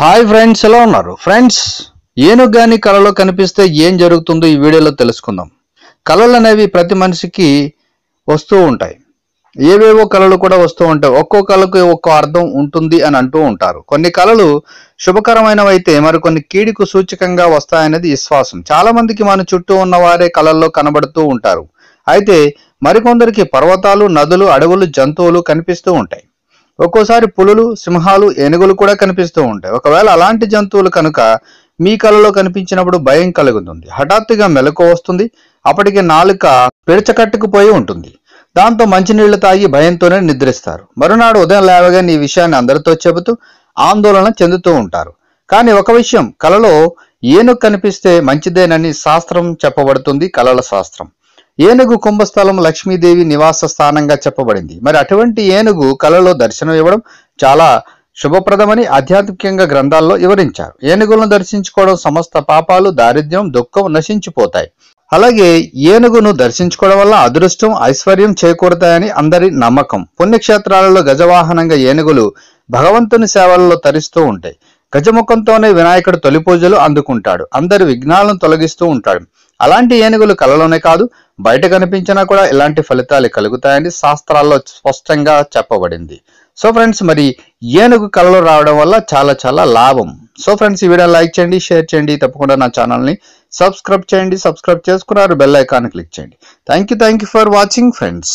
hi friends ఎలా ఉన్నారు friends ఏను గాని కళలో కనిపిస్తే ఏం జరుగుతుందో ఈ వీడియోలో తెలుసుకుందాం కళలు అనేవి ప్రతి మనిషికి వస్తూ ఉంటాయి ఏవేవో కళలు కూడా వస్తూ ఉంటాయి ఒక్కో కళకు ఒక్కో అర్థం ఉంటుంది అని అంటూ ఉంటారు కొన్ని కళలు శుభకరమైనవైతే మరికొన్ని కీడికు సూచకంగా వస్తాయనేది విశ్వాసం చాలా మందికి మన చుట్టూ ఉన్న వారే కళల్లో కనబడుతూ ఉంటారు అయితే మరికొందరికి పర్వతాలు నదులు అడవులు జంతువులు కనిపిస్తూ ఉంటాయి ఒక్కోసారి పులులు సింహాలు ఏనుగులు కూడా కనిపిస్తూ ఉంటాయి ఒకవేళ అలాంటి జంతువులు కనుక మీ కలలో కనిపించినప్పుడు భయం కలుగుతుంది హఠాత్తుగా మెలకు వస్తుంది అప్పటికి నాలుక పిడచకట్టుకుపోయి ఉంటుంది దాంతో మంచినీళ్లు తాగి భయంతోనే నిద్రిస్తారు మరునాడు ఉదయం లేవగానే ఈ విషయాన్ని అందరితో చెబుతూ ఆందోళన చెందుతూ ఉంటారు కానీ ఒక విషయం కలలో ఏనుగు కనిపిస్తే మంచిదేనని శాస్త్రం చెప్పబడుతుంది కళల శాస్త్రం ఏనుగు కుంభస్థలం లక్ష్మీదేవి నివాస స్థానంగా చెప్పబడింది మరి అటువంటి ఏనుగు కళలో దర్శనం ఇవ్వడం చాలా శుభప్రదమని ఆధ్యాత్మికంగా గ్రంథాల్లో వివరించారు ఏనుగులను దర్శించుకోవడం సమస్త పాపాలు దారిద్ర్యం దుఃఖం నశించిపోతాయి అలాగే ఏనుగును దర్శించుకోవడం వల్ల అదృష్టం ఐశ్వర్యం చేకూరుతాయని అందరి నమ్మకం పుణ్యక్షేత్రాలలో గజవాహనంగా ఏనుగులు భగవంతుని సేవలలో తరిస్తూ ఉంటాయి గజముఖంతోనే వినాయకుడు తొలి పూజలు అందుకుంటాడు అందరి విఘ్నాలను తొలగిస్తూ ఉంటాడు అలాంటి ఏనుగులు కలలోనే కాదు బయట కనిపించినా కూడా ఇలాంటి ఫలితాలు కలుగుతాయని శాస్త్రాల్లో స్పష్టంగా చెప్పబడింది సో ఫ్రెండ్స్ మరి ఏనుగు కలలో రావడం వల్ల చాలా చాలా లాభం సో ఫ్రెండ్స్ ఈ వీడియో లైక్ చేయండి షేర్ చేయండి తప్పకుండా నా ఛానల్ని సబ్స్క్రైబ్ చేయండి సబ్స్క్రైబ్ చేసుకున్నారు బెల్ ఐకాన్ క్లిక్ చేయండి thank you thank you for watching friends